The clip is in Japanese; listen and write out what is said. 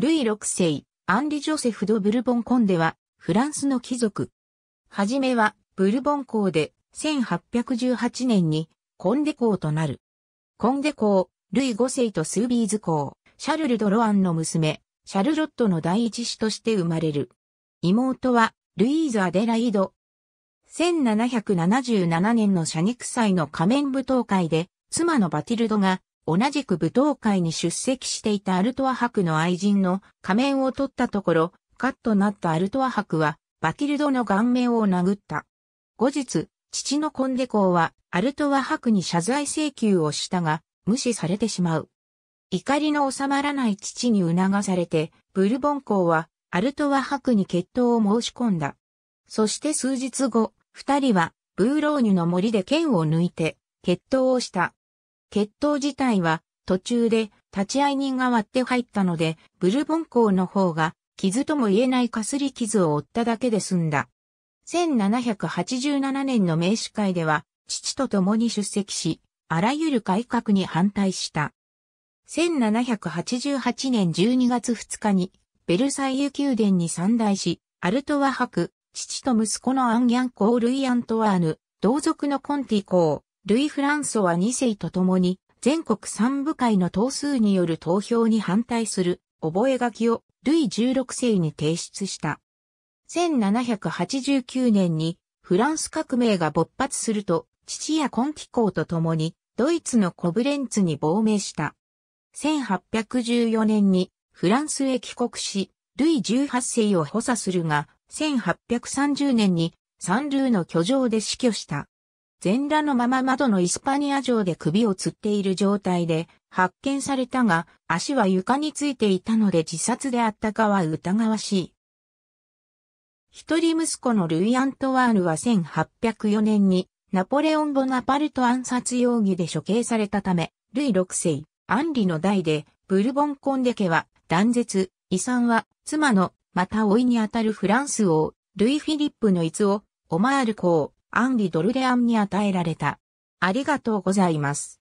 ルイ6世、アンリ・ジョセフ・ド・ブルボン・コンデは、フランスの貴族。はじめは、ブルボン公で、1818年に、コンデ公となる。コンデ公、ルイ5世とスービーズ公、シャルル・ド・ロアンの娘、シャルロットの第一子として生まれる。妹は、ルイーズ・アデライド。1777年のシャニク祭の仮面舞踏会で、妻のバティルドが同じく舞踏会に出席していたアルトワ博の愛人の仮面を取ったところ、カッとなったアルトワ博は、バキルドの顔面を殴った。後日、父のコンデーは、アルトワ博に謝罪請求をしたが、無視されてしまう。怒りの収まらない父に促されて、ブルボン公は、アルトワ博に決闘を申し込んだ。そして数日後、二人は、ブーローニュの森で剣を抜いて、決闘をした。決闘自体は途中で立ち会い人が割って入ったので、ブルボン公の方が傷とも言えないかすり傷を負っただけで済んだ。1787年の名刺会では、父と共に出席し、あらゆる改革に反対した。1788年12月2日に、ベルサイユ宮殿に参大し、アルトワ博、父と息子のアンギャン公ルイ・アントワーヌ、同族のコンティ公、ルイ・フランソは2世と共に、全国3部会の党数による投票に反対する覚書をルイ16世に提出した。1789年にフランス革命が勃発すると、父やコンティと共にドイツのコブレンツに亡命した。1814年にフランスへ帰国し、ルイ18世を補佐するが、1830年にサンルーの居城で死去した。全裸のまま窓のイスパニア城で首を吊っている状態で発見されたが、足は床についていたので自殺であったかは疑わしい。一人息子のルイ・アントワールは1804年にナポレオン・ボナパルト暗殺容疑で処刑されたため、ルイ6世、アンリの代で、ブルボン・コンデ家は断絶、遺産は妻の、また老いにあたるフランス王、ルイ・フィリップの逸を、オマール公、アンリ・ドルデアンに与えられた。ありがとうございます。